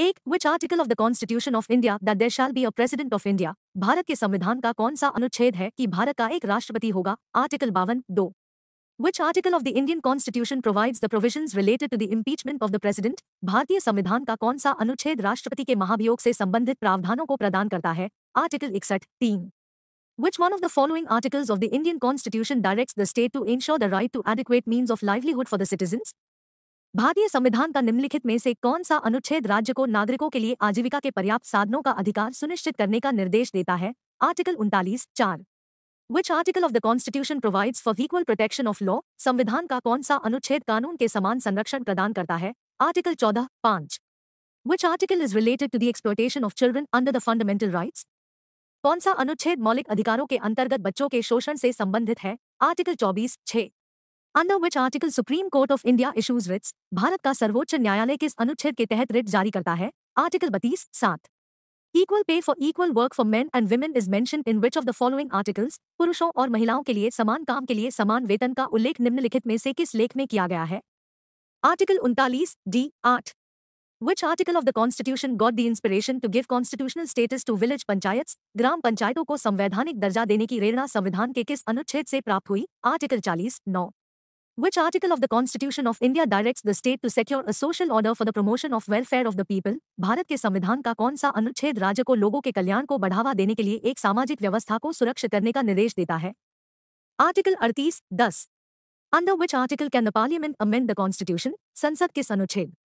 एक which article of the constitution of India the there shall be a president of India Bharat के संविधान का कौन सा अनुच्छेद है कि भारत का एक राष्ट्रपति होगा आर्टिकल बावन दो which article of the Indian constitution provides the provisions related to the impeachment of the president भारतीय संविधान का कौन सा अनुच्छेद राष्ट्रपति के महाभियोग से संबंधित प्रावधानों को प्रदान करता है आर्टिकल इकसठ तीन which one of the following articles of the Indian constitution direct the state to ensure the right to adequate mean of livelihood for the citizens? भारतीय संविधान का निम्नलिखित में से कौन सा अनुच्छेद राज्य को नागरिकों के लिए आजीविका के पर्याप्त साधनों का अधिकार सुनिश्चित करने का निर्देश देता है आर्टिकल उनतालीस चार which article of the constitution provides for equal protection of law संविधान का कौन सा अनुच्छेद कानून के समान संरक्षण प्रदान करता है आर्टिकल चौदह पांच which article is related to the exploitation of children under the fundamental rights कौन सा अनुच्छेद मौलिक अधिकारों के अंतर्गत बच्चों के शोषण से संबंधित है आर्टिकल चौबीस छह under which article supreme court of India issues writs Bharat का सर्वोच्च न्यायालय किस अनुच्छेद के तहत रिट जारी करता है आर्टिकल बत्तीस सात equal pay for equal work for men and women is mention in which of the following articles पुरुषों और महिलाओं के लिए समान काम के लिए समान वेतन का उल्लेख निम्नलिखित में से किस लेख में किया गया है आर्टिकल उनतालीस डी आठ which article of the constitution got the inspiration to give constitutional status to village panchayat ग्राम पंचायतों को संवैधानिक दर्जा देने की प्रेरणा संविधान के किस अनुच्छेद से प्राप्त हुई आर्टिकल चालीस नौ Which article of the Constitution of India directs the state to secure a social order for the promotion of welfare of the people? Bharat के संविधान का कौन सा अनुच्छेद राज्य को लोगों के कल्याण को बढ़ावा देने के लिए एक सामाजिक व्यवस्था को सुरक्षित करने का निर्देश देता है आर्टिकल अड़तीस दस under which article can the parliament amend the constitution संसद किस अनुच्छेद